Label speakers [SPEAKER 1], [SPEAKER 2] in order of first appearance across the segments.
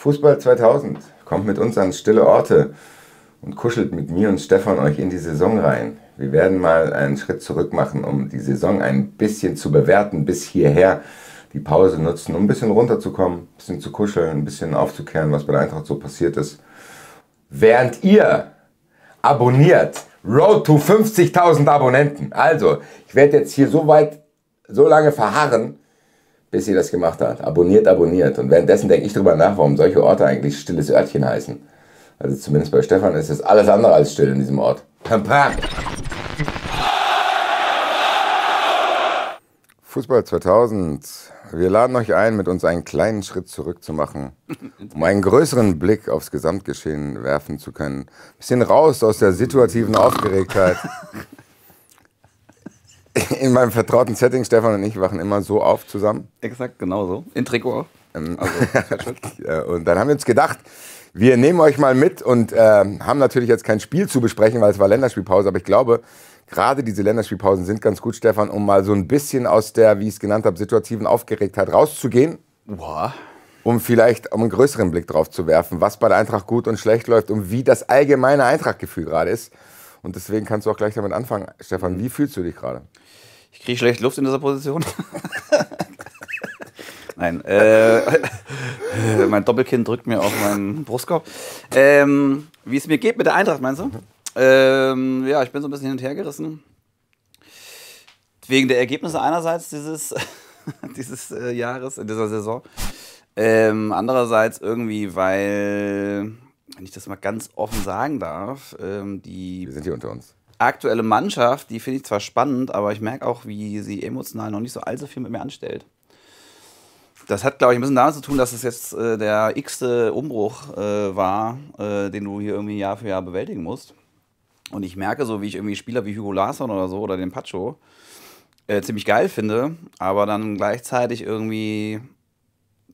[SPEAKER 1] Fußball 2000 kommt mit uns an stille Orte und kuschelt mit mir und Stefan euch in die Saison rein. Wir werden mal einen Schritt zurück machen, um die Saison ein bisschen zu bewerten bis hierher. Die Pause nutzen, um ein bisschen runterzukommen, ein bisschen zu kuscheln, ein bisschen aufzukehren, was bei der Eintracht so passiert ist. Während ihr abonniert Road to 50.000 Abonnenten. Also, ich werde jetzt hier so weit, so lange verharren, bis sie das gemacht hat. Abonniert, abonniert. Und währenddessen denke ich drüber nach, warum solche Orte eigentlich stilles Örtchen heißen. Also zumindest bei Stefan ist es alles andere als still in diesem Ort. Pam, pam. Fußball 2000. Wir laden euch ein, mit uns einen kleinen Schritt zurückzumachen, um einen größeren Blick aufs Gesamtgeschehen werfen zu können. Ein bisschen raus aus der situativen Aufgeregtheit. in meinem vertrauten Setting, Stefan und ich wachen immer so auf zusammen. Exakt, genau so. In Trikot auch. Ähm, also, und dann haben wir uns gedacht, wir nehmen euch mal mit und äh, haben natürlich jetzt kein Spiel zu besprechen, weil es war Länderspielpause, aber ich glaube, gerade diese Länderspielpausen sind ganz gut, Stefan, um mal so ein bisschen aus der, wie ich es genannt habe, situativen Aufgeregtheit rauszugehen. Boah. Um vielleicht um einen größeren Blick drauf zu werfen, was bei der Eintracht gut und schlecht läuft und wie das allgemeine Eintrachtgefühl gerade ist. Und deswegen kannst du auch gleich damit anfangen, Stefan. Mhm. Wie fühlst du dich gerade? Ich kriege schlecht Luft in dieser Position. Nein, äh, mein
[SPEAKER 2] Doppelkinn drückt mir auf meinen Brustkorb. Ähm, Wie es mir geht mit der Eintracht, meinst du? Ähm, ja, ich bin so ein bisschen hin und her gerissen. Wegen der Ergebnisse einerseits dieses, dieses äh, Jahres, in dieser Saison. Ähm, andererseits irgendwie, weil, wenn ich das mal ganz offen sagen darf, ähm, die. Wir sind hier unter uns aktuelle Mannschaft, die finde ich zwar spannend, aber ich merke auch, wie sie emotional noch nicht so allzu viel mit mir anstellt. Das hat, glaube ich, ein bisschen damit zu tun, dass es jetzt äh, der x-te Umbruch äh, war, äh, den du hier irgendwie Jahr für Jahr bewältigen musst. Und ich merke so, wie ich irgendwie Spieler wie Hugo Larsson oder so oder den Pacho äh, ziemlich geil finde, aber dann gleichzeitig irgendwie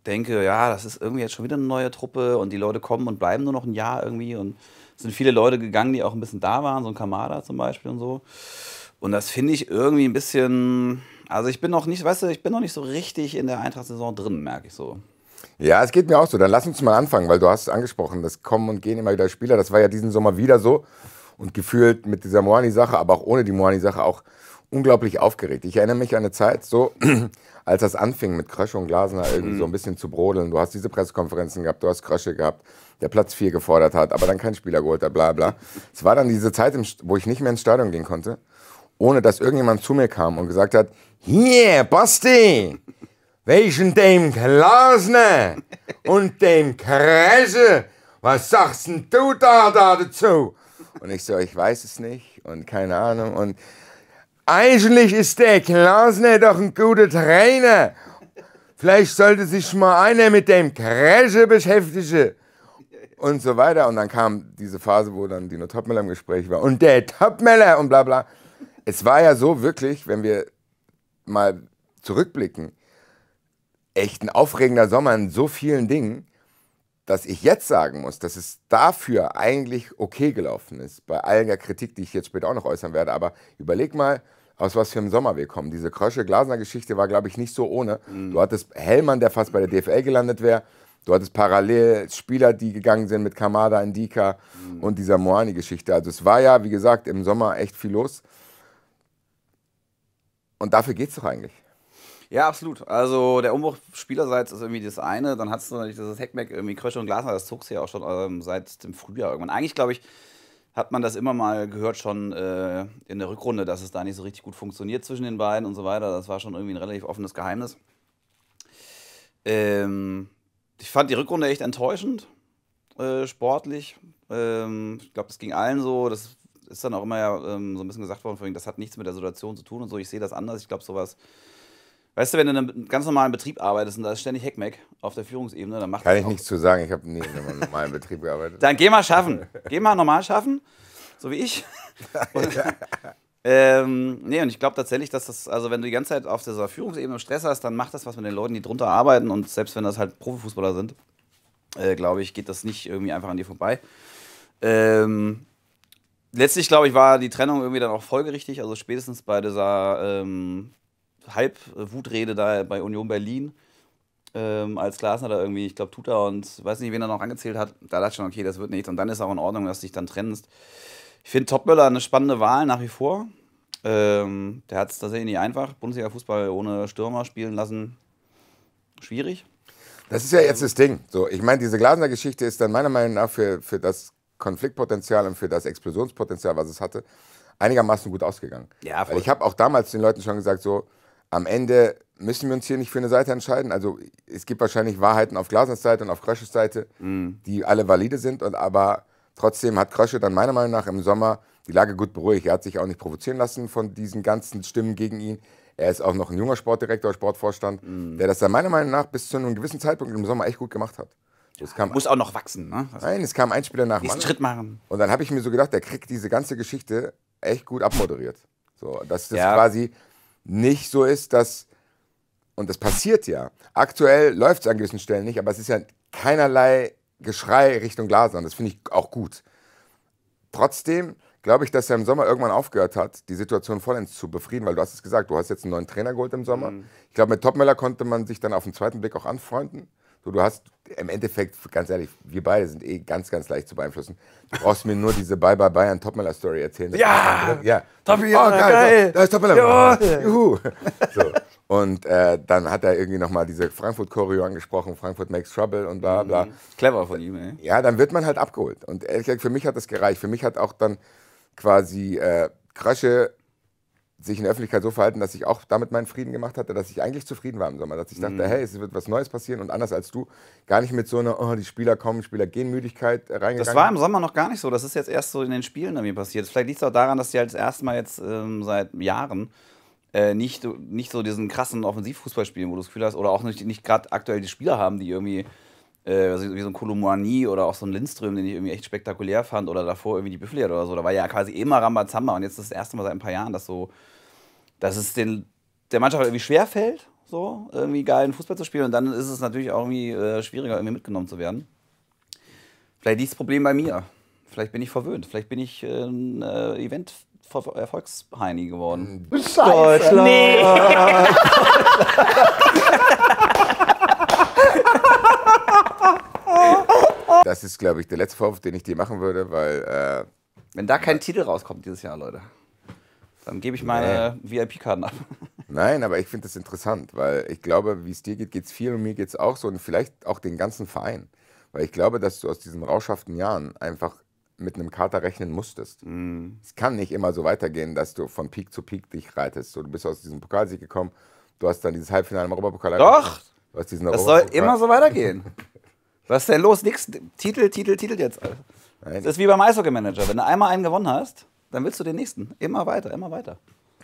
[SPEAKER 2] denke, ja, das ist irgendwie jetzt schon wieder eine neue Truppe und die Leute kommen und bleiben nur noch ein Jahr irgendwie und sind viele Leute gegangen, die auch ein bisschen da waren, so ein Kamada zum Beispiel und so. Und das finde ich irgendwie ein bisschen. Also ich bin noch nicht, weißt du, ich bin noch nicht so richtig in der Eintracht-Saison drin, merke ich so.
[SPEAKER 1] Ja, es geht mir auch so. Dann lass uns mal anfangen, weil du hast es angesprochen, das kommen und gehen immer wieder Spieler. Das war ja diesen Sommer wieder so. Und gefühlt mit dieser Moani-Sache, aber auch ohne die Moani-Sache auch unglaublich aufgeregt. Ich erinnere mich an eine Zeit, so als das anfing mit Krösche und Glasner irgendwie so ein mhm. bisschen zu brodeln. Du hast diese Pressekonferenzen gehabt, du hast Krösche gehabt, der Platz 4 gefordert hat, aber dann kein Spieler geholt hat, bla bla. Es war dann diese Zeit, wo ich nicht mehr ins Stadion gehen konnte, ohne dass irgendjemand zu mir kam und gesagt hat, hier, Basti, welchen dem Glasner und dem Krösche, was sagst denn du da, da dazu? Und ich so, ich weiß es nicht und keine Ahnung und eigentlich ist der Klausner doch ein guter Trainer. Vielleicht sollte sich mal einer mit dem Crashe beschäftigen. Und so weiter. Und dann kam diese Phase, wo dann Dino Topmeller im Gespräch war. Und der Topmeller und bla bla. Es war ja so wirklich, wenn wir mal zurückblicken, echt ein aufregender Sommer in so vielen Dingen, dass ich jetzt sagen muss, dass es dafür eigentlich okay gelaufen ist. Bei all der Kritik, die ich jetzt später auch noch äußern werde. Aber überleg mal, aus was für einem Sommer wir kommen. Diese Krösche-Glasner-Geschichte war, glaube ich, nicht so ohne. Mhm. Du hattest Hellmann, der fast bei der DFL gelandet wäre. Du hattest parallel Spieler, die gegangen sind mit Kamada, Indika mhm. und dieser Moani-Geschichte. Also es war ja, wie gesagt, im Sommer echt viel los. Und dafür geht es doch eigentlich.
[SPEAKER 2] Ja, absolut. Also der Umbruch spielerseits ist irgendwie das eine. Dann hast du natürlich das Heckmeck, irgendwie Krösche und Glasner, das zog es ja auch schon ähm, seit dem Frühjahr irgendwann. Eigentlich glaube ich, hat man das immer mal gehört schon äh, in der Rückrunde, dass es da nicht so richtig gut funktioniert zwischen den beiden und so weiter. Das war schon irgendwie ein relativ offenes Geheimnis. Ähm, ich fand die Rückrunde echt enttäuschend, äh, sportlich. Ähm, ich glaube, das ging allen so. Das ist dann auch immer ja ähm, so ein bisschen gesagt worden, das hat nichts mit der Situation zu tun und so. Ich sehe das anders. Ich glaube, sowas Weißt du, wenn du in einem ganz normalen Betrieb arbeitest und da ist ständig Heckmeck auf der Führungsebene, dann macht Kann das ich nichts
[SPEAKER 1] zu sagen, ich habe nie in einem normalen Betrieb gearbeitet. Dann geh mal schaffen.
[SPEAKER 2] Geh mal normal schaffen, so wie ich. Und, ähm, nee, und ich glaube tatsächlich, dass das, also wenn du die ganze Zeit auf dieser Führungsebene Stress hast, dann macht das was mit den Leuten, die drunter arbeiten und selbst wenn das halt Profifußballer sind, äh, glaube ich, geht das nicht irgendwie einfach an dir vorbei. Ähm, letztlich, glaube ich, war die Trennung irgendwie dann auch folgerichtig, also spätestens bei dieser. Ähm, Halb-Wutrede da bei Union Berlin, ähm, als Glasner da irgendwie, ich glaube, Tuta und weiß nicht, wen er noch angezählt hat, da dachte ich schon, okay, das wird nichts. Und dann ist auch in Ordnung, dass du dich dann trennst. Ich finde Topmöller eine spannende Wahl nach wie vor. Ähm, der hat es tatsächlich nicht einfach. Bundesliga-Fußball ohne Stürmer spielen lassen, schwierig.
[SPEAKER 1] Das ist ja jetzt das Ding. So, ich meine, diese Glasner-Geschichte ist dann meiner Meinung nach für, für das Konfliktpotenzial und für das Explosionspotenzial, was es hatte, einigermaßen gut ausgegangen. Ja, voll. Weil ich habe auch damals den Leuten schon gesagt, so, am Ende müssen wir uns hier nicht für eine Seite entscheiden. Also es gibt wahrscheinlich Wahrheiten auf Glasners Seite und auf Krösches Seite, mhm. die alle valide sind. Und, aber trotzdem hat Krösche dann meiner Meinung nach im Sommer die Lage gut beruhigt. Er hat sich auch nicht provozieren lassen von diesen ganzen Stimmen gegen ihn. Er ist auch noch ein junger Sportdirektor, Sportvorstand, mhm. der das dann meiner Meinung nach bis zu einem gewissen Zeitpunkt im Sommer echt gut gemacht hat. Ja, kam, muss auch noch wachsen. Ne? Also nein, es kam ein Spieler nach dem anderen. Schritt machen. Und dann habe ich mir so gedacht, der kriegt diese ganze Geschichte echt gut abmoderiert. So, das ist ja. quasi nicht so ist, dass, und das passiert ja, aktuell läuft es an gewissen Stellen nicht, aber es ist ja keinerlei Geschrei Richtung Glasner. Das finde ich auch gut. Trotzdem glaube ich, dass er im Sommer irgendwann aufgehört hat, die Situation vollends zu befrieden, weil du hast es gesagt, du hast jetzt einen neuen Trainer geholt im Sommer. Mhm. Ich glaube, mit Topmöller konnte man sich dann auf den zweiten Blick auch anfreunden. So, du hast im Endeffekt, ganz ehrlich, wir beide sind eh ganz, ganz leicht zu beeinflussen. Du brauchst mir nur diese Bye Bye Bye an Topmiller Story erzählen. Ja! ja. Topmiller, oh, geil, geil. Da ist Topmiller. Ja. Juhu. So. Und äh, dann hat er irgendwie nochmal diese Frankfurt-Choreo angesprochen, Frankfurt makes trouble und bla bla. Mhm. Clever von ihm, ey. Ja, dann wird man halt abgeholt. Und ehrlich gesagt, für mich hat das gereicht. Für mich hat auch dann quasi äh, Krösche sich in der Öffentlichkeit so verhalten, dass ich auch damit meinen Frieden gemacht hatte, dass ich eigentlich zufrieden war im Sommer, dass ich dachte, mhm. hey, es wird was Neues passieren und anders als du, gar nicht mit so einer, oh, die Spieler kommen, Spieler gehen, Müdigkeit äh, reingegangen. Das war im
[SPEAKER 2] Sommer noch gar nicht so, das ist jetzt erst so in den Spielen mir passiert. Vielleicht liegt es auch daran, dass die halt das erste Mal jetzt ähm, seit Jahren äh, nicht, nicht so diesen krassen Offensivfußball spielen, wo du das Gefühl hast, oder auch nicht, nicht gerade aktuell die Spieler haben, die irgendwie äh, wie so ein Kolumani oder auch so ein Lindström, den ich irgendwie echt spektakulär fand, oder davor irgendwie die Büffeljagd oder so. Da war ja quasi immer Rambazamba und jetzt ist das erste Mal seit ein paar Jahren, dass so, dass es den, der Mannschaft halt irgendwie schwerfällt, so irgendwie geilen Fußball zu spielen und dann ist es natürlich auch irgendwie äh, schwieriger, irgendwie mitgenommen zu werden. Vielleicht liegt das Problem bei mir. Vielleicht bin ich verwöhnt. Vielleicht bin ich äh, ein äh, Event Erfolgsheini geworden. Scheiße. Deutschland. Nee.
[SPEAKER 1] Das ist, glaube ich, der letzte Vorwurf, den ich dir machen würde, weil. Äh, Wenn da kein Titel rauskommt dieses Jahr, Leute, dann gebe ich meine
[SPEAKER 2] VIP-Karten ab.
[SPEAKER 1] Nein, aber ich finde das interessant, weil ich glaube, wie es dir geht, geht es viel und mir geht es auch so und vielleicht auch den ganzen Verein. Weil ich glaube, dass du aus diesen rauschhaften Jahren einfach mit einem Kater rechnen musstest. Mm. Es kann nicht immer so weitergehen, dass du von Peak zu Peak dich reitest. So, du bist aus diesem Pokalsieg gekommen, du hast dann dieses Halbfinale im Europapokal Doch! Du hast diesen das soll immer so weitergehen. Was
[SPEAKER 2] ist denn los? Nix. Titel, Titel, Titel jetzt. Das ist wie beim Eishockey-Manager. Wenn du einmal einen gewonnen hast, dann willst du den nächsten. Immer weiter, immer weiter.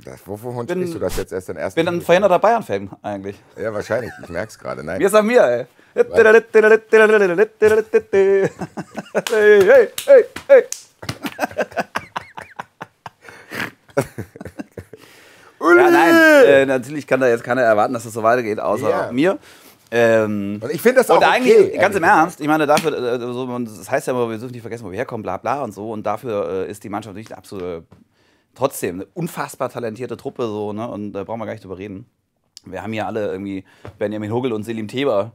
[SPEAKER 2] Das, wovon bin, du das jetzt erst den ersten? Bin ein verhinderter
[SPEAKER 1] Bayern-Fan eigentlich. Ja, wahrscheinlich. Ich merke es gerade. Nein. Mir ist an mir, ey.
[SPEAKER 2] hey, hey, hey, hey. ja, nein, äh, natürlich kann da jetzt keiner erwarten, dass das so weitergeht, außer yeah. mir. Ähm, und ich finde das auch und eigentlich, okay, ganz im Ernst, ich meine, dafür, äh, so, das heißt ja immer, wir dürfen nicht vergessen, wo wir herkommen, bla bla und so. Und dafür äh, ist die Mannschaft natürlich eine absolute, trotzdem eine unfassbar talentierte Truppe, so, ne? Und da brauchen wir gar nicht drüber reden. Wir haben hier alle irgendwie Benjamin Hugel und Selim Theber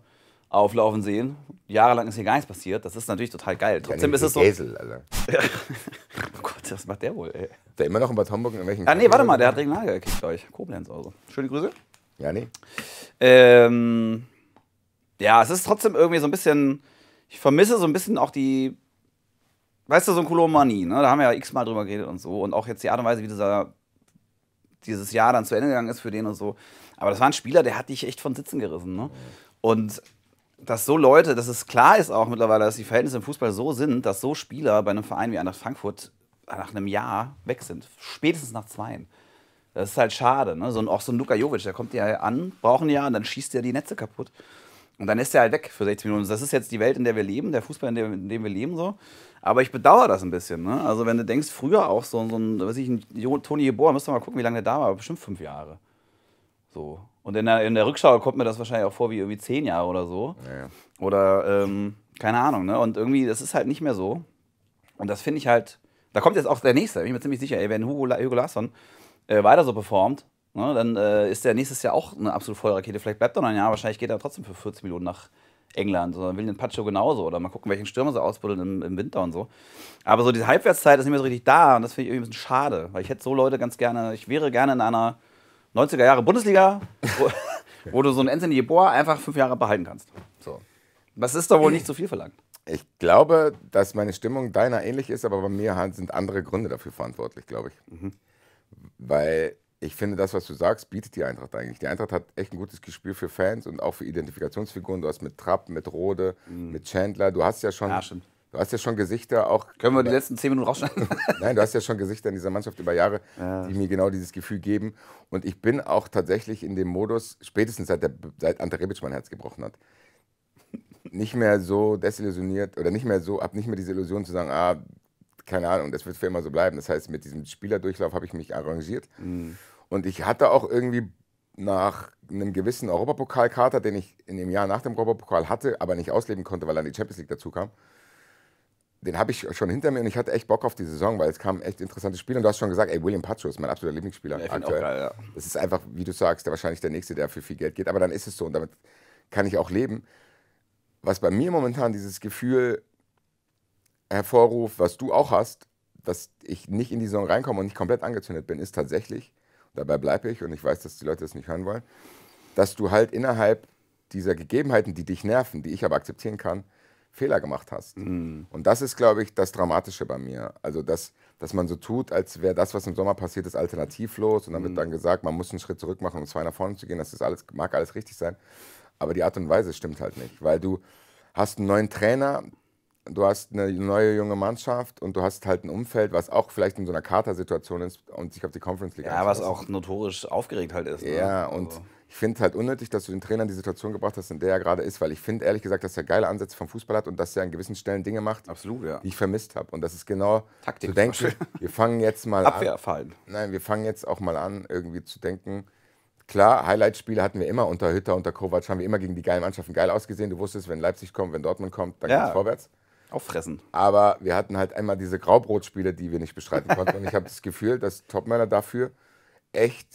[SPEAKER 2] auflaufen sehen. Jahrelang ist hier gar nichts passiert. Das ist natürlich total geil. Trotzdem ist es so. Esel, Alter. oh Gott, was macht der wohl, ey?
[SPEAKER 1] Der immer noch in Bad Homburg in welchen. Ah, nee, warte mal, der hat
[SPEAKER 2] Regional gekriegt, glaube ich. Koblenz, also. Schöne Grüße. Ja, nee. Ähm ja, es ist trotzdem irgendwie so ein bisschen, ich vermisse so ein bisschen auch die, weißt du, so ein Kulomanie, ne? Da haben wir ja x-mal drüber geredet und so. Und auch jetzt die Art und Weise, wie dieser, dieses Jahr dann zu Ende gegangen ist für den und so. Aber das war ein Spieler, der hat dich echt von Sitzen gerissen, ne? Und dass so Leute, dass es klar ist auch mittlerweile, dass die Verhältnisse im Fußball so sind, dass so Spieler bei einem Verein wie Eintracht Frankfurt nach einem Jahr weg sind. Spätestens nach zwei. Das ist halt schade. Ne? So, ein, auch so ein Luka Jovic, der kommt ja an, braucht ein Jahr und dann schießt er die Netze kaputt. Und dann ist er halt weg für 60 Minuten. Das ist jetzt die Welt, in der wir leben, der Fußball, in dem, in dem wir leben so. Aber ich bedauere das ein bisschen. Ne? Also wenn du denkst, früher auch so, so ein, weiß ich, ein Toni Geboer, müsst ihr mal gucken, wie lange der da war, bestimmt fünf Jahre. So. Und in der, in der Rückschau kommt mir das wahrscheinlich auch vor wie irgendwie zehn Jahre oder so. Naja. Oder ähm, keine Ahnung. Ne? Und irgendwie, das ist halt nicht mehr so. Und das finde ich halt, da kommt jetzt auch der nächste, bin ich mir ziemlich sicher, ey, wenn Hugo, Hugo Larsson äh, weiter so performt, Ne, dann äh, ist der nächstes Jahr auch eine absolute Vollrakete. Vielleicht bleibt er noch ein Jahr, wahrscheinlich geht er trotzdem für 40 Millionen nach England. So, dann will den Pacho genauso. Oder mal gucken, welchen Stürmer sie ausbuddeln im, im, Winter und so. Aber so diese Halbwertszeit ist nicht mehr so richtig da und das finde ich irgendwie ein bisschen schade, weil ich hätte so Leute ganz gerne, ich wäre gerne in einer 90er Jahre Bundesliga, wo, wo du so einen Anthony Boa einfach fünf Jahre behalten kannst. So. Das ist doch wohl nicht zu viel
[SPEAKER 1] verlangt. Ich glaube, dass meine Stimmung deiner ähnlich ist, aber bei mir sind andere Gründe dafür verantwortlich, glaube ich. Mhm. Weil ich finde, das, was du sagst, bietet die Eintracht eigentlich. Die Eintracht hat echt ein gutes Gespür für Fans und auch für Identifikationsfiguren. Du hast mit Trapp, mit Rode, mhm. mit Chandler. Du hast ja schon. Ja, du hast ja schon Gesichter auch. Können wir die letzten zehn Minuten rausschneiden? Nein, du hast ja schon Gesichter in dieser Mannschaft über Jahre, ja. die mir genau dieses Gefühl geben. Und ich bin auch tatsächlich in dem Modus, spätestens seit, der, seit Ante Rebic mein Herz gebrochen hat, nicht mehr so desillusioniert oder nicht mehr so, habe nicht mehr diese Illusion zu sagen, ah, keine Ahnung, das wird für immer so bleiben. Das heißt, mit diesem Spielerdurchlauf habe ich mich arrangiert. Mhm. Und ich hatte auch irgendwie nach einem gewissen Europapokalkater, den ich in dem Jahr nach dem Europapokal hatte, aber nicht ausleben konnte, weil dann die Champions League dazu kam. Den habe ich schon hinter mir und ich hatte echt Bock auf die Saison, weil es kamen echt interessante Spiele. Und du hast schon gesagt, ey, William Pacho ist mein absoluter Lieblingsspieler ja, aktuell. Geil, ja. Das ist einfach, wie du sagst, der wahrscheinlich der Nächste, der für viel Geld geht. Aber dann ist es so und damit kann ich auch leben. Was bei mir momentan dieses Gefühl hervorrufe, was du auch hast, dass ich nicht in die Saison reinkomme und nicht komplett angezündet bin, ist tatsächlich, dabei bleibe ich und ich weiß, dass die Leute das nicht hören wollen, dass du halt innerhalb dieser Gegebenheiten, die dich nerven, die ich aber akzeptieren kann, Fehler gemacht hast. Mm. Und das ist, glaube ich, das Dramatische bei mir. Also, dass, dass man so tut, als wäre das, was im Sommer passiert ist, alternativlos. Und dann mm. wird mhm. dann gesagt, man muss einen Schritt zurück machen, um zwei nach vorne zu gehen. Das ist alles, mag alles richtig sein. Aber die Art und Weise stimmt halt nicht. Weil du hast einen neuen Trainer, du hast eine neue junge Mannschaft und du hast halt ein Umfeld, was auch vielleicht in so einer Kater-Situation ist und sich auf die Conference League Ja, was auch
[SPEAKER 2] notorisch aufgeregt halt ist. Ne? Ja, ne? und also.
[SPEAKER 1] ich finde es halt unnötig, dass du den Trainer in die Situation gebracht hast, in der er gerade ist, weil ich finde ehrlich gesagt, dass er geile Ansätze vom Fußball hat und dass er an gewissen Stellen Dinge macht, Absolut, ja. die ich vermisst habe. Und das ist genau Taktik zu denken, wir fangen jetzt mal Abwehrfallen. an. Nein, wir fangen jetzt auch mal an, irgendwie zu denken, Klar, Highlightspiele hatten wir immer unter Hütter, unter Kovac, haben wir immer gegen die geilen Mannschaften geil ausgesehen. Du wusstest, wenn Leipzig kommt, wenn Dortmund kommt, dann ja. es vorwärts. Auffressen. Aber wir hatten halt einmal diese Graubrotspiele, die wir nicht bestreiten konnten. und ich habe das Gefühl, dass Topmeller dafür echt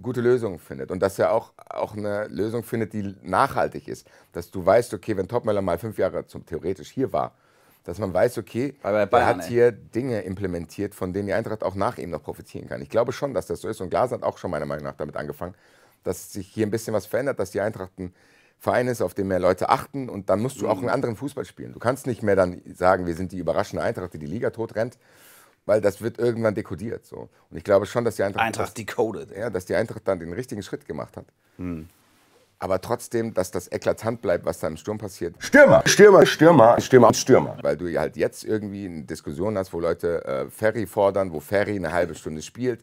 [SPEAKER 1] gute Lösungen findet und dass er auch, auch eine Lösung findet, die nachhaltig ist. Dass du weißt, okay, wenn Topmeller mal fünf Jahre zum theoretisch hier war, dass man weiß, okay, Bayern, er hat hier ey. Dinge implementiert, von denen die Eintracht auch nach ihm noch profitieren kann. Ich glaube schon, dass das so ist und Glas hat auch schon meiner Meinung nach damit angefangen, dass sich hier ein bisschen was verändert, dass die Eintrachten Verein ist, auf den mehr Leute achten und dann musst du auch einen mhm. anderen Fußball spielen. Du kannst nicht mehr dann sagen, wir sind die überraschende Eintracht, die die Liga totrennt, weil das wird irgendwann dekodiert. So. Und ich glaube schon, dass die Eintracht, Eintracht decoded. Ja, dass die Eintracht dann den richtigen Schritt gemacht hat. Mhm. Aber trotzdem, dass das eklatant bleibt, was da im Sturm passiert. Stürmer, Stürmer, Stürmer, Stürmer, Stürmer. Weil du halt jetzt irgendwie eine Diskussion hast, wo Leute äh, Ferry fordern, wo Ferry eine halbe Stunde spielt,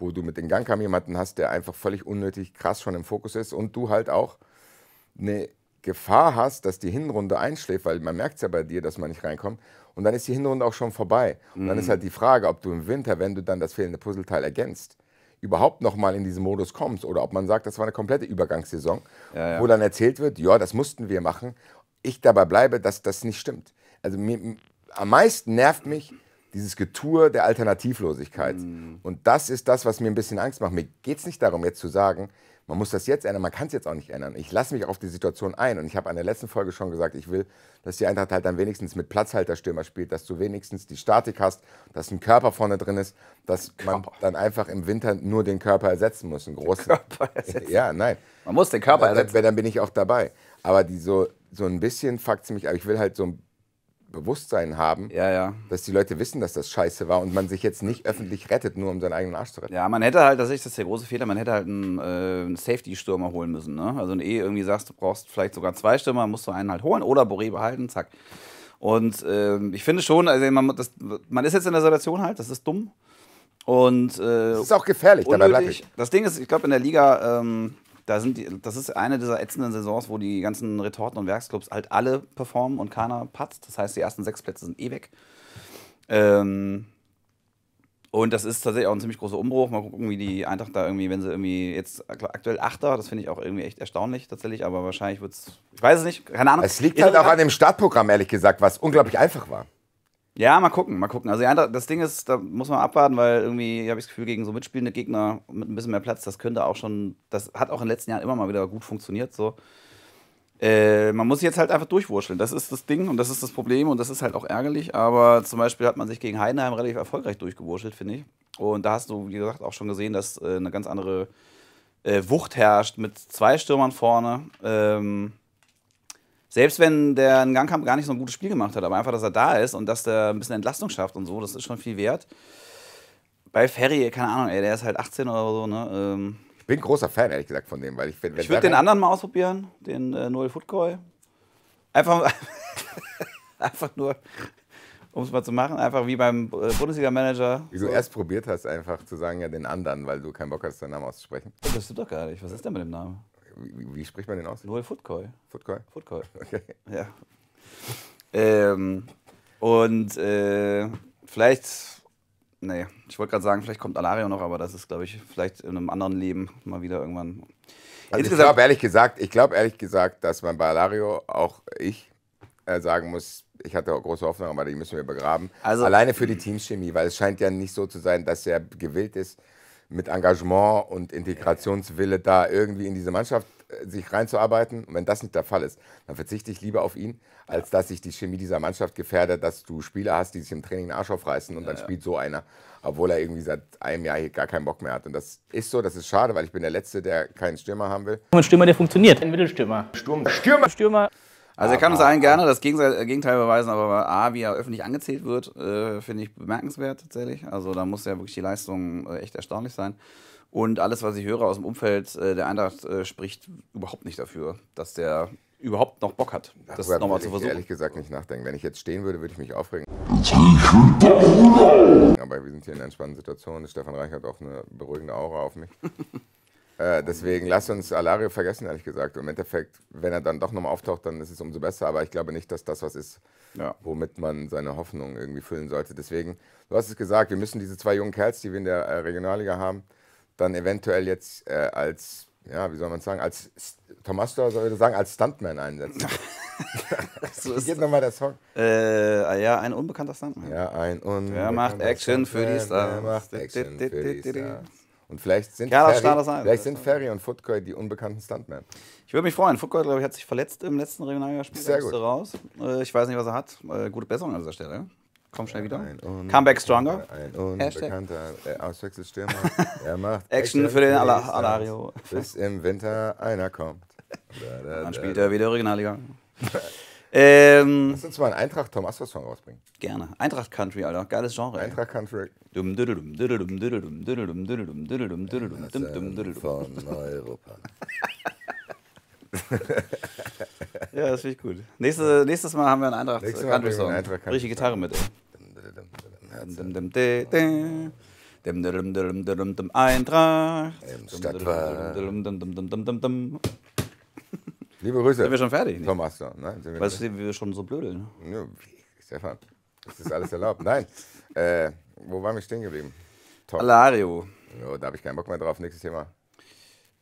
[SPEAKER 1] wo du mit den Gangkam jemanden hast, der einfach völlig unnötig krass schon im Fokus ist und du halt auch eine Gefahr hast, dass die Hinrunde einschläft, weil man merkt es ja bei dir, dass man nicht reinkommt. Und dann ist die Hinrunde auch schon vorbei. Und dann ist mhm. halt die Frage, ob du im Winter, wenn du dann das fehlende Puzzleteil ergänzt, überhaupt nochmal in diesen Modus kommst oder ob man sagt, das war eine komplette Übergangssaison, ja, ja. wo dann erzählt wird, ja, das mussten wir machen. Ich dabei bleibe, dass das nicht stimmt. Also mir, am meisten nervt mich dieses Getue der Alternativlosigkeit. Mhm. Und das ist das, was mir ein bisschen Angst macht. Mir geht es nicht darum, jetzt zu sagen, man muss das jetzt ändern, man kann es jetzt auch nicht ändern. Ich lasse mich auf die Situation ein und ich habe an der letzten Folge schon gesagt, ich will, dass die Eintracht halt dann wenigstens mit Platzhalterstürmer spielt, dass du wenigstens die Statik hast, dass ein Körper vorne drin ist, dass man dann einfach im Winter nur den Körper ersetzen muss. Einen großen, den Körper ersetzen? Ja, nein. Man muss den Körper ersetzen. Dann, dann bin ich auch dabei. Aber die so, so ein bisschen fuckt mich, aber ich will halt so ein Bewusstsein haben, ja, ja. dass die Leute wissen, dass das scheiße war und man sich jetzt nicht öffentlich rettet, nur um seinen eigenen Arsch zu retten. Ja,
[SPEAKER 2] man hätte halt, das ist der große Fehler, man hätte halt einen, äh, Safety-Stürmer holen müssen. Ne? Also, wenn du eh irgendwie sagst, du brauchst vielleicht sogar zwei Stürmer, musst du einen halt holen oder Boré behalten, zack. Und äh, ich finde schon, also man, das, man ist jetzt in der Situation halt, das ist dumm. Und, äh, das ist auch gefährlich, unnötig. dabei bleibe ich. Das Ding ist, ich glaube, in der Liga ähm, da sind die, das ist eine dieser ätzenden Saisons, wo die ganzen Retorten und Werksclubs halt alle performen und keiner patzt. Das heißt, die ersten sechs Plätze sind eh weg. Ähm, und das ist tatsächlich auch ein ziemlich großer Umbruch. Mal gucken, wie die Eintracht da irgendwie, wenn sie irgendwie jetzt aktuell Achter, das finde ich auch irgendwie echt erstaunlich tatsächlich, aber wahrscheinlich wird es, ich weiß
[SPEAKER 1] es nicht, keine Ahnung. Es liegt halt auch an dem Startprogramm, ehrlich gesagt, was unglaublich einfach war.
[SPEAKER 2] Ja, mal gucken, mal gucken. Also ja, das Ding ist, da muss man abwarten, weil irgendwie habe ich das Gefühl, gegen so mitspielende Gegner mit ein bisschen mehr Platz, das könnte auch schon, das hat auch in den letzten Jahren immer mal wieder gut funktioniert. So. Äh, man muss sich jetzt halt einfach durchwurscheln. Das ist das Ding und das ist das Problem und das ist halt auch ärgerlich. Aber zum Beispiel hat man sich gegen Heidenheim relativ erfolgreich durchgewurschelt, finde ich. Und da hast du, wie gesagt, auch schon gesehen, dass äh, eine ganz andere äh, Wucht herrscht mit zwei Stürmern vorne. Ähm, selbst wenn der in Gangkamp gar nicht so ein gutes Spiel gemacht hat, aber einfach, dass er da ist und dass der ein bisschen Entlastung schafft und so, das ist schon viel wert. Bei Ferry, keine Ahnung, ey, der ist halt 18 oder so, ne? Ähm, ich bin großer Fan, ehrlich gesagt, von dem, weil ich finde. Ich würde den anderen mal ausprobieren, den äh, Noel Footgoy. Einfach, einfach nur, um es mal zu machen, einfach wie beim äh, Bundesliga-Manager. Wie du so. erst
[SPEAKER 1] probiert hast, einfach zu sagen, ja, den anderen, weil du keinen Bock hast, deinen Namen auszusprechen. Das stimmt doch gar nicht. Was ist denn mit dem Namen? Wie, wie, spricht man den aus? Null Footcoil. Footcoil? Footcoil. Okay. Ja.
[SPEAKER 2] Ähm, und äh, vielleicht, nee, ich wollte gerade sagen, vielleicht kommt Alario noch, aber das ist, glaube ich, vielleicht in einem anderen Leben mal wieder irgendwann. Also ich glaube
[SPEAKER 1] ehrlich gesagt, ehrlich gesagt, dass man bei Alario auch ich äh, sagen muss, ich hatte auch große Hoffnung, aber die müssen wir begraben. Also, Alleine für die Teamchemie, weil es scheint ja nicht so zu sein, dass er gewillt ist, mit Engagement und Integrationswille da irgendwie in diese Mannschaft äh, sich reinzuarbeiten. Und wenn das nicht der Fall ist, dann verzichte ich lieber auf ihn, als dass sich die Chemie dieser Mannschaft gefährdet, dass du Spieler hast, die sich im Training den Arsch aufreißen und ja, dann ja. spielt so einer, obwohl er irgendwie seit einem Jahr hier gar keinen Bock mehr hat. Und das ist so, das ist schade, weil ich bin der Letzte, der keinen Stürmer haben will. Ein Stürmer, der funktioniert. Ein Mittelstürmer. Sturm. Stürmer. Stürmer. Also er kann uns ah, allen ah, ah. gerne das äh, Gegenteil,
[SPEAKER 2] beweisen, aber A, wie er öffentlich angezählt wird, äh, finde ich bemerkenswert tatsächlich. Also da muss ja wirklich die Leistung äh, echt erstaunlich sein. Und alles, was ich höre aus dem Umfeld äh, der Eintracht, äh, spricht
[SPEAKER 1] überhaupt nicht dafür, dass der überhaupt noch Bock hat, das nochmal zu versuchen. Ich ehrlich gesagt nicht nachdenken. Wenn ich jetzt stehen würde, würde ich mich aufregen. Aber wir sind hier in einer entspannten Situation. Stefan Reich hat auch eine beruhigende Aura auf mich. Äh, deswegen lass uns Alario vergessen, ehrlich gesagt. im Endeffekt, wenn er dann doch nochmal auftaucht, dann ist es umso besser. Aber ich glaube nicht, dass das was ist, ja. womit man seine Hoffnung irgendwie füllen sollte. Deswegen, du hast es gesagt, wir müssen diese zwei jungen Kerls, die wir in der äh, Regionalliga haben, dann eventuell jetzt äh, als, ja, wie soll man sagen, als Thomas Dor soll sagen, als Stuntman einsetzen. so ist Geht nochmal der Song. Äh, ah ja, ein unbekannter Stuntman. Ja, ein unbekannter Der macht Action Stuntman, für die Stars. Der macht Action für die Stars. Und vielleicht sind, Ferry, vielleicht sind Ferry und Footcoy die unbekannten
[SPEAKER 2] Stuntmen. Ich würde mich freuen. Footcoy, glaube ich, hat sich verletzt im letzten Regionalligaspiel. Sehr gut. Raus. Äh, ich weiß nicht, was er hat. Äh, gute Besserung an dieser Stelle. Komm schnell wieder. Comeback stronger. Ein unbekannter
[SPEAKER 1] äh, Auswechselstürmer. er macht Action für den Alario. Bis im Winter einer kommt. Dann spielt er wieder Regionalliga. Ähm, Lass uns mal
[SPEAKER 2] einen Eintracht Tom Astor Song rausbringen. Gerne. Eintracht Country, Alter. Geiles Genre. Eintracht Country. Dum dum dum dum dum dum dum dum dum dum dum Von Europa. ja, das finde ich gut. Nächste, nächstes Mal haben wir einen Eintracht Nächstes Mal Country Song. Einen Eintracht Country. Richtig Gitarre mit. Eintracht. Im Stadtwald.
[SPEAKER 1] Liebe Grüße. Sind wir schon fertig? Nee. Thomas, ne? Sind wir Weißt du, wie wir schon so blödeln? Ne? Ja, Stefan, das alles erlaubt. Nein, äh, wo waren wir stehen geblieben? Top. Alario. Oh, da habe ich keinen Bock mehr drauf. Nächstes Thema.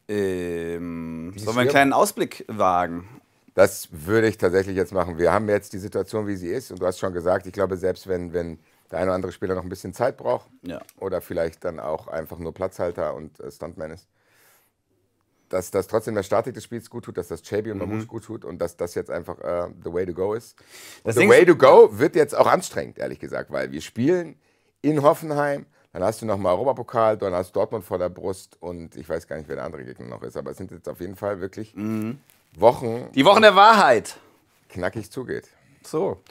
[SPEAKER 1] Ähm, sollen wir einen kleinen Ausblick wagen? Das würde ich tatsächlich jetzt machen. Wir haben jetzt die Situation, wie sie ist. Und du hast schon gesagt, ich glaube, selbst wenn, wenn der eine oder andere Spieler noch ein bisschen Zeit braucht ja. oder vielleicht dann auch einfach nur Platzhalter und äh, Stuntman ist, dass das trotzdem der Statik des Spiels gut tut, dass das Chabi und mhm. gut tut und dass das jetzt einfach äh, the way to go ist. Das the way to go wird jetzt auch anstrengend, ehrlich gesagt, weil wir spielen in Hoffenheim, dann hast du nochmal Europapokal, dann hast du Dortmund vor der Brust und ich weiß gar nicht, wer der andere Gegner noch ist, aber es sind jetzt auf jeden Fall wirklich mhm. Wochen. Die Wochen der Wahrheit. Knackig zugeht. So.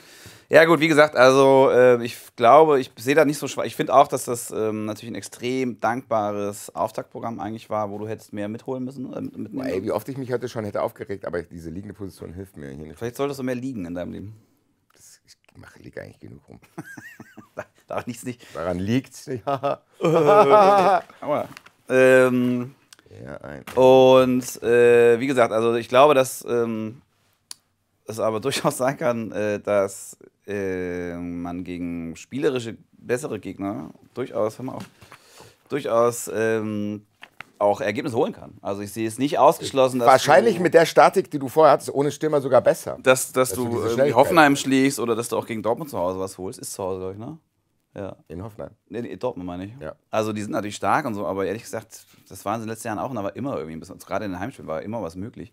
[SPEAKER 2] Ja, gut, wie gesagt, also äh, ich glaube, ich sehe da nicht so schwer. Ich finde auch, dass das ähm, natürlich ein extrem dankbares Auftaktprogramm eigentlich war, wo du hättest mehr mitholen müssen. Äh, mitnehmen. Ey, wie oft
[SPEAKER 1] ich mich heute schon hätte aufgeregt, aber diese liegende Position hilft mir hier nicht. Vielleicht solltest du mehr liegen in deinem Leben. Das, ich mache liege eigentlich genug rum. Daran liegt nicht. Daran liegt es nicht.
[SPEAKER 2] Äh, Aua. Ähm, ja, ein. und äh, wie gesagt, also ich glaube, dass. Ähm, es aber durchaus sein kann, äh, dass äh, man gegen spielerische, bessere Gegner durchaus, hör mal auf, durchaus ähm, auch Ergebnisse holen kann. Also ich sehe es nicht ausgeschlossen, dass Wahrscheinlich du,
[SPEAKER 1] mit der Statik, die du vorher hattest, ohne Stimme sogar besser. Dass, dass, dass du, du Hoffenheim
[SPEAKER 2] schlägst oder dass du auch gegen Dortmund zu Hause was holst. Ist zu Hause, glaube ich, ne? Ja. In Hoffenheim. Nee, Dortmund meine ich. Ja. Also die sind natürlich stark und so, aber ehrlich gesagt, das waren sie in den letzten Jahren auch und da war immer irgendwie ein bisschen, also gerade in den Heimspielen war immer
[SPEAKER 1] was möglich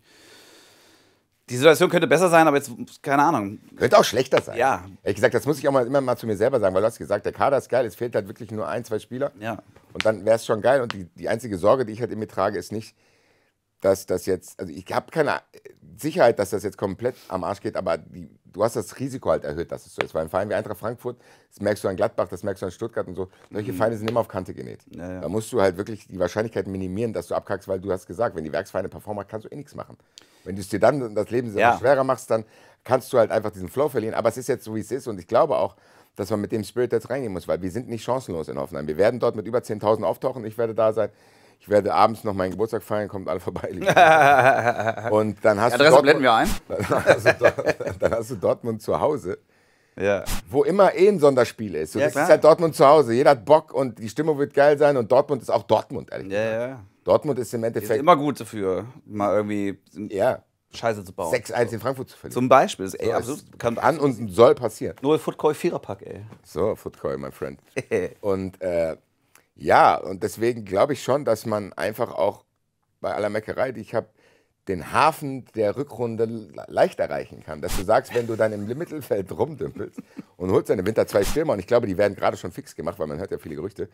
[SPEAKER 1] die Situation könnte besser sein, aber jetzt, keine Ahnung. Könnte auch schlechter sein. Ja. Ehrlich gesagt, das muss ich auch mal, immer mal zu mir selber sagen, weil du hast gesagt, der Kader ist geil, es fehlt halt wirklich nur ein, zwei Spieler. Ja. Und dann wäre es schon geil. Und die, die einzige Sorge, die ich halt in mir trage, ist nicht, dass das jetzt, also ich habe keine Sicherheit, dass das jetzt komplett am Arsch geht, aber die du hast das Risiko halt erhöht, dass es so ist. Weil ein Verein wie Eintracht Frankfurt, das merkst du an Gladbach, das merkst du an Stuttgart und so, solche mhm. Vereine sind immer auf Kante genäht. Ja, ja. Da musst du halt wirklich die Wahrscheinlichkeit minimieren, dass du abkackst, weil du hast gesagt, wenn die Werksfeinde performen, kannst du eh nichts machen. Wenn du es dir dann das Leben ja. schwerer machst, dann kannst du halt einfach diesen Flow verlieren. Aber es ist jetzt so, wie es ist und ich glaube auch, dass man mit dem Spirit jetzt reingehen muss, weil wir sind nicht chancenlos in Hoffenheim. Wir werden dort mit über 10.000 auftauchen, ich werde da sein ich werde abends noch meinen Geburtstag feiern, kommt alle vorbei. und dann hast, Adresse du blenden wir ein. Dann hast, du Dortmund, dann hast du Dortmund zu Hause. Ja. Wo immer eh ein Sonderspiel ist. So, ja, das klar. ist halt Dortmund zu Hause. Jeder hat Bock und die Stimmung wird geil sein und Dortmund ist auch Dortmund, ehrlich ja, gesagt. Ja. Dortmund ist im Endeffekt. Ist
[SPEAKER 2] immer gut dafür, mal
[SPEAKER 1] irgendwie ja. Scheiße zu bauen. 6-1 so. in Frankfurt zu verlieren. Zum Beispiel. Ist, ey, so, absolut, kann, kann und soll passieren.
[SPEAKER 2] Null Footcall Viererpack, ey.
[SPEAKER 1] So, Footcall, mein Friend. und äh, ja, und deswegen glaube ich schon, dass man einfach auch bei aller Meckerei, die ich habe, den Hafen der Rückrunde leicht erreichen kann. Dass du sagst, wenn du dann im Mittelfeld rumdümpelst und holst deine Winter zwei Stürmer, und ich glaube, die werden gerade schon fix gemacht, weil man hört ja viele Gerüchte,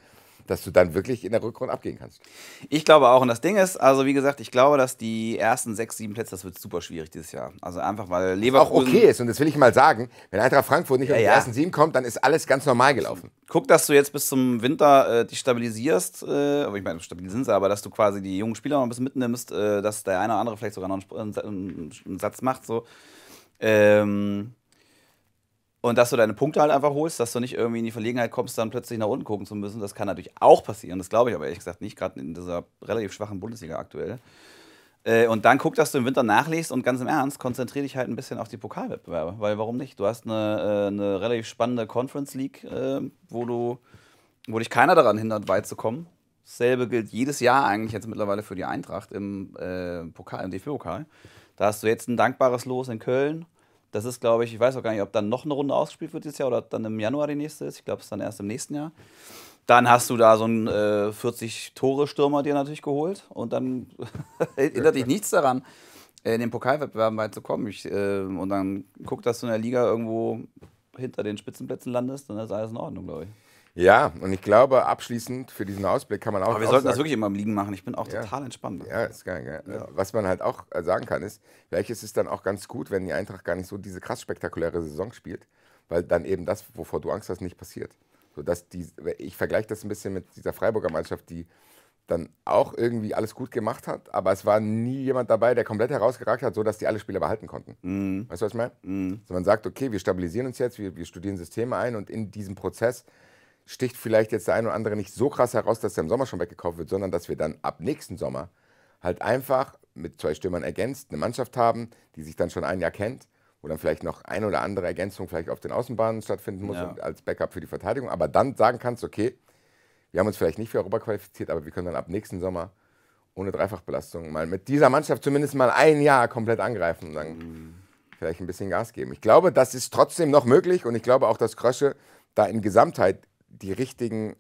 [SPEAKER 1] dass du dann wirklich in der Rückrunde abgehen kannst.
[SPEAKER 2] Ich glaube auch. Und das Ding ist, also wie gesagt, ich glaube, dass die
[SPEAKER 1] ersten sechs, sieben Plätze, das wird super schwierig dieses Jahr. Also einfach, weil Leverkusen. Was auch okay ist, und das will ich mal sagen, wenn Eintracht Frankfurt nicht ja, auf die ja. ersten sieben kommt, dann ist alles ganz normal gelaufen.
[SPEAKER 2] Guck, dass du jetzt bis zum Winter äh, dich stabilisierst, äh, aber ich meine, stabil sind sie, aber dass du quasi die jungen Spieler noch ein bisschen mitnimmst, äh, dass der eine oder andere vielleicht sogar noch einen, einen Satz macht. So. Ähm, und dass du deine Punkte halt einfach holst, dass du nicht irgendwie in die Verlegenheit kommst, dann plötzlich nach unten gucken zu müssen, das kann natürlich auch passieren. Das glaube ich aber ehrlich gesagt nicht, gerade in dieser relativ schwachen Bundesliga aktuell. Äh, und dann guck, dass du im Winter nachlegst und ganz im Ernst, konzentriere dich halt ein bisschen auf die Pokalwettbewerbe, weil warum nicht? Du hast eine, äh, eine relativ spannende Conference League, äh, wo, du, wo dich keiner daran hindert, weit zu kommen. Dasselbe gilt jedes Jahr eigentlich jetzt mittlerweile für die Eintracht im, Pokal, im DFB-Pokal. Da hast du jetzt ein dankbares Los in Köln das ist, glaube ich, ich weiß auch gar nicht, ob dann noch eine Runde ausgespielt wird dieses Jahr oder ob dann im Januar die nächste ist. Ich glaube, es ist dann erst im nächsten Jahr. Dann hast du da so einen äh, 40-Tore-Stürmer dir natürlich geholt und dann erinnert dich nichts daran, in den Pokalwettbewerben weit zu kommen. Ich, äh, und dann guck, dass du in der Liga irgendwo hinter den Spitzenplätzen landest, dann ist alles in Ordnung, glaube ich.
[SPEAKER 1] Ja, und ich glaube, abschließend für diesen Ausblick kann man auch. Aber wir auch sollten sagen, das wirklich immer am Liegen
[SPEAKER 2] machen. Ich bin auch ja, total
[SPEAKER 1] entspannt. Ja, ist geil. geil. Ja. Was man halt auch äh, sagen kann, ist, vielleicht ist es dann auch ganz gut, wenn die Eintracht gar nicht so diese krass spektakuläre Saison spielt, weil dann eben das, wovor du Angst hast, nicht passiert. So, dass die, ich vergleiche das ein bisschen mit dieser Freiburger Mannschaft, die dann auch irgendwie alles gut gemacht hat, aber es war nie jemand dabei, der komplett herausgeragt hat, sodass die alle Spieler behalten konnten. Mm. Weißt du, was ich meine? Mm. Also man sagt, okay, wir stabilisieren uns jetzt, wir, wir studieren Systeme ein und in diesem Prozess sticht vielleicht jetzt der ein oder andere nicht so krass heraus, dass der im Sommer schon weggekauft wird, sondern dass wir dann ab nächsten Sommer halt einfach mit zwei Stürmern ergänzt eine Mannschaft haben, die sich dann schon ein Jahr kennt, wo dann vielleicht noch eine oder andere Ergänzung vielleicht auf den Außenbahnen stattfinden muss ja. als Backup für die Verteidigung, aber dann sagen kannst, okay, wir haben uns vielleicht nicht für Europa qualifiziert, aber wir können dann ab nächsten Sommer ohne Dreifachbelastung mal mit dieser Mannschaft zumindest mal ein Jahr komplett angreifen und dann mhm. vielleicht ein bisschen Gas geben. Ich glaube, das ist trotzdem noch möglich und ich glaube auch, dass Krösche da in Gesamtheit die richtigen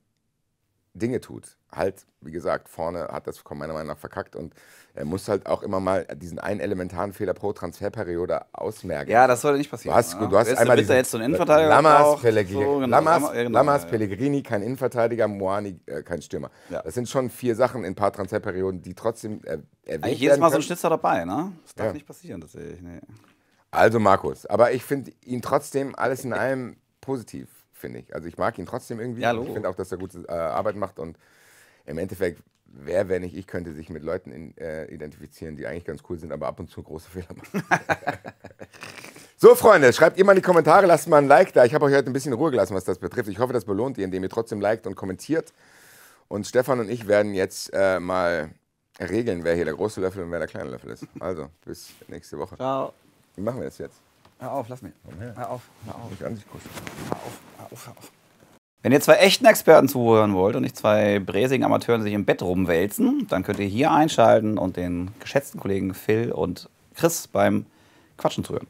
[SPEAKER 1] Dinge tut. Halt, wie gesagt, vorne hat das meiner Meinung nach verkackt und er muss halt auch immer mal diesen einen elementaren Fehler pro Transferperiode ausmerken. Ja, das sollte nicht passieren. Du hast, ja. Ne? du hast einmal bitte jetzt so einen Innenverteidiger Lamas, so, genau. Lamas, ja, genau, Lamas ja. Pellegrini, kein Innenverteidiger, Moani, äh, kein Stürmer. Das sind schon vier Sachen in ein paar Transferperioden, die trotzdem äh, erwähnt Eigentlich jedes Mal so ein Schnitzer dabei, ne? Das darf nicht passieren, das tatsächlich. Nee. Also Markus, aber ich finde ihn trotzdem alles in allem positiv finde ich. Also ich mag ihn trotzdem irgendwie. Ja, ich finde auch, dass er gute äh, Arbeit macht und im Endeffekt, wer, wenn nicht ich, könnte sich mit Leuten in, äh, identifizieren, die eigentlich ganz cool sind, aber ab und zu große Fehler machen. so, Freunde, schreibt ihr mal in die Kommentare, lasst mal ein Like da. Ich habe euch heute ein bisschen in Ruhe gelassen, was das betrifft. Ich hoffe, das belohnt ihr, indem ihr trotzdem liked und kommentiert. Und Stefan und ich werden jetzt äh, mal regeln, wer hier der große Löffel und wer der kleine Löffel ist. Also, bis nächste Woche. Ciao. Wie machen wir das jetzt?
[SPEAKER 2] Hör auf, lass mich. Komm her. Hör auf, hör auf. Ich an
[SPEAKER 1] dich kuscheln. Hör auf, hör auf, hör auf. Wenn
[SPEAKER 2] ihr zwei echten Experten zuhören wollt und nicht zwei bräsigen Amateuren sich im Bett rumwälzen, dann könnt ihr hier einschalten und den geschätzten Kollegen Phil und Chris beim Quatschen zuhören.